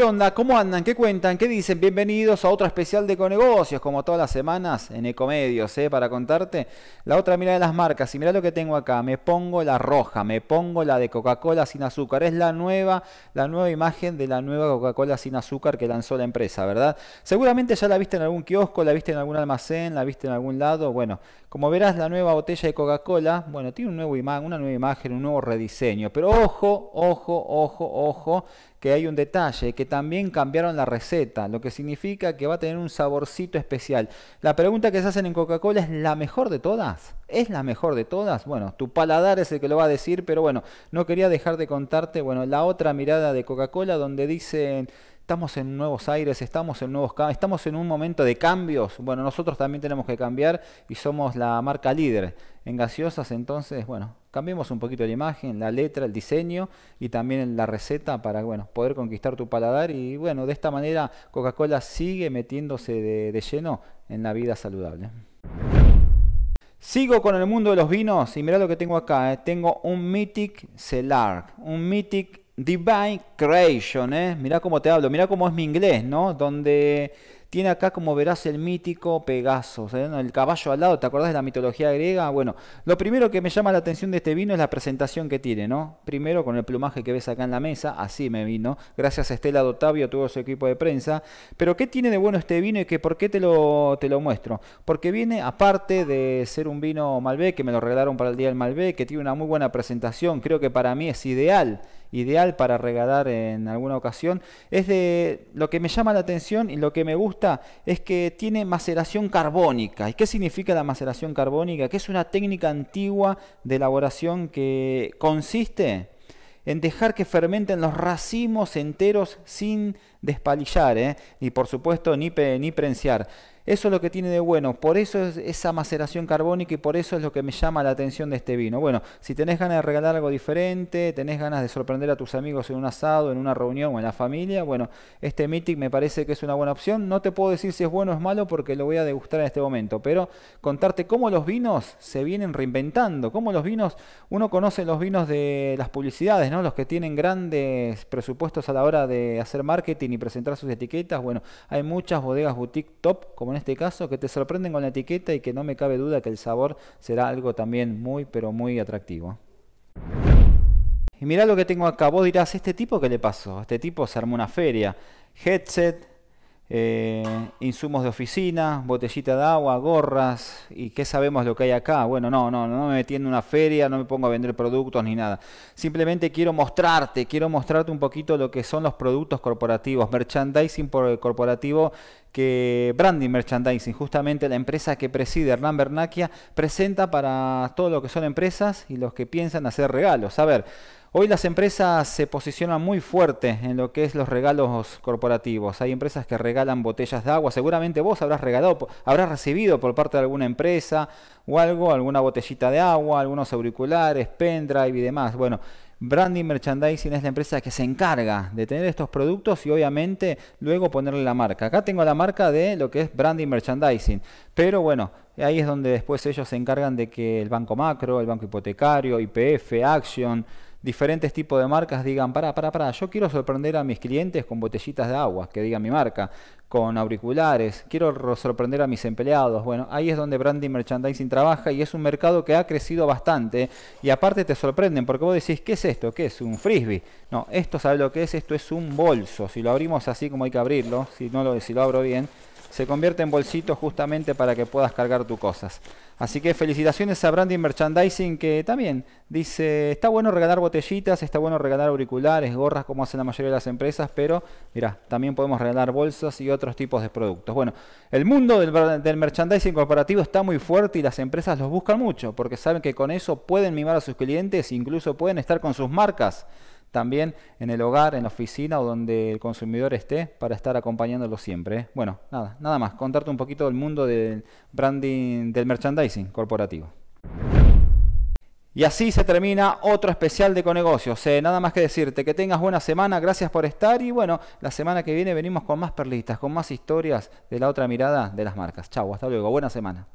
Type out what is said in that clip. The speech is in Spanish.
¿Qué onda? ¿Cómo andan? ¿Qué cuentan? ¿Qué dicen? Bienvenidos a otro especial de Conegocios, como todas las semanas en Ecomedios, ¿eh? para contarte. La otra mira de las marcas, y mira lo que tengo acá, me pongo la roja, me pongo la de Coca-Cola sin azúcar, es la nueva, la nueva imagen de la nueva Coca-Cola sin azúcar que lanzó la empresa, ¿verdad? Seguramente ya la viste en algún kiosco, la viste en algún almacén, la viste en algún lado, bueno, como verás la nueva botella de Coca-Cola, bueno, tiene un nuevo una nueva imagen, un nuevo rediseño, pero ojo, ojo, ojo, ojo, que hay un detalle que también cambiaron la receta, lo que significa que va a tener un saborcito especial. La pregunta que se hacen en Coca-Cola es la mejor de todas. ¿Es la mejor de todas? Bueno, tu paladar es el que lo va a decir, pero bueno, no quería dejar de contarte, bueno, la otra mirada de Coca-Cola donde dicen estamos en nuevos aires, estamos en nuevos estamos en un momento de cambios. Bueno, nosotros también tenemos que cambiar y somos la marca líder en gaseosas, entonces, bueno, Cambiemos un poquito la imagen, la letra, el diseño y también la receta para bueno, poder conquistar tu paladar. Y bueno, de esta manera Coca-Cola sigue metiéndose de, lleno en la vida saludable. Sigo con el mundo de los vinos y mirá lo que tengo acá. Eh. Tengo un Mythic Cellar, un Mythic Divine Creation. Eh. Mirá cómo te hablo, mirá cómo es mi inglés, ¿no? Donde tiene acá, como verás, el mítico Pegaso, ¿eh? el caballo al lado, ¿te acordás de la mitología griega? Bueno, lo primero que me llama la atención de este vino es la presentación que tiene, ¿no? Primero con el plumaje que ves acá en la mesa, así me vino, gracias a Estela Dottavio, todo su equipo de prensa. Pero ¿qué tiene de bueno este vino y que por qué te lo, te lo muestro? Porque viene, aparte de ser un vino Malbec, que me lo regalaron para el Día del Malbec, que tiene una muy buena presentación, creo que para mí es ideal ideal para regalar en alguna ocasión. Es de lo que me llama la atención y lo que me gusta es que tiene maceración carbónica. ¿Y qué significa la maceración carbónica? Que es una técnica antigua de elaboración que consiste en dejar que fermenten los racimos enteros sin despalillar, ¿eh? y por supuesto ni, pe, Eso es lo que tiene de bueno, por eso es esa maceración carbónica y por eso es lo que me llama la atención de este vino. Bueno, si tenés ganas de regalar algo diferente, tenés ganas de sorprender a tus amigos en un asado, en una reunión o en la familia, bueno, este Mythic me parece que es una buena opción. No te puedo decir si es bueno o es malo porque lo voy a degustar en este momento, pero contarte cómo los vinos se vienen reinventando, cómo los vinos, uno conoce los vinos de las publicidades, ¿no? Los que tienen grandes presupuestos a la hora de hacer marketing ni presentar sus etiquetas. Bueno, hay muchas bodegas boutique top, como en este caso, que te sorprenden con la etiqueta y que no me cabe duda que el sabor será algo también muy, pero muy atractivo. Y mirá lo que tengo acá. Vos dirás, ¿este tipo qué le pasó? Este tipo se armó una feria. Headset, eh, insumos de oficina, botellita de agua, gorras y qué sabemos lo que hay acá. Bueno, no, no, no me metí en una feria, no me pongo a vender productos ni nada. Simplemente quiero mostrarte, quiero mostrarte un poquito lo que son los productos corporativos, merchandising corporativo que Branding Merchandising, justamente la empresa que preside Hernán Bernaquia, presenta para todo lo que son empresas y los que piensan hacer regalos. A ver, hoy las empresas se posicionan muy fuerte en lo que es los regalos corporativos. Hay empresas que regalan botellas de agua. Seguramente vos habrás regalado, habrás recibido por parte de alguna empresa o algo, alguna botellita de agua, algunos auriculares, pendrive y demás. Bueno, Branding Merchandising es la empresa que se encarga de tener estos productos y obviamente luego ponerle la marca. Acá tengo la marca de lo que es Branding Merchandising, pero bueno, ahí es donde después ellos se encargan de que el banco macro, el banco hipotecario, IPF, Action, diferentes tipos de marcas digan, para, para, para, yo quiero sorprender a mis clientes con botellitas de agua, que diga mi marca, con auriculares, quiero sorprender a mis empleados. Bueno, ahí es donde branding merchandising trabaja y es un mercado que ha crecido bastante y aparte te sorprenden porque vos decís, ¿qué es esto? ¿Qué es? ¿Un frisbee? No, esto sabe lo que es, esto es un bolso. Si lo abrimos así como hay que abrirlo, si no lo, si lo abro bien, se convierte en bolsito justamente para que puedas cargar tus cosas. Así que felicitaciones a Branding Merchandising que también dice, está bueno regalar botellitas, está bueno regalar auriculares, gorras como hacen la mayoría de las empresas, pero mira, también podemos regalar bolsas y otros tipos de productos. Bueno, el mundo del, del merchandising corporativo está muy fuerte y las empresas los buscan mucho porque saben que con eso pueden mimar a sus clientes, incluso pueden estar con sus marcas también en el hogar, en la oficina o donde el consumidor esté para estar acompañándolo siempre. ¿eh? Bueno, nada, nada más, contarte un poquito del mundo del branding, del merchandising corporativo. Y así se termina otro especial de Conegocios. ¿eh? nada más que decirte que tengas buena semana, gracias por estar y bueno, la semana que viene venimos con más perlitas, con más historias de la otra mirada de las marcas. Chau, hasta luego, buena semana.